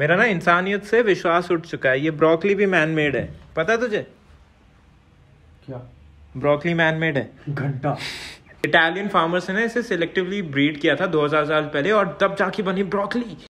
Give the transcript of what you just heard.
मेरा ना इंसानियत से विश्वास उठ चुका है ये ब्रोकली भी मैन मेड है पता तुझे क्या ब्रोकली मैन मेड है घंटा इटालियन फार्मर्स ने इसे सिलेक्टिवली ब्रीड किया था 2000 साल पहले और तब जाके बनी ब्रोकली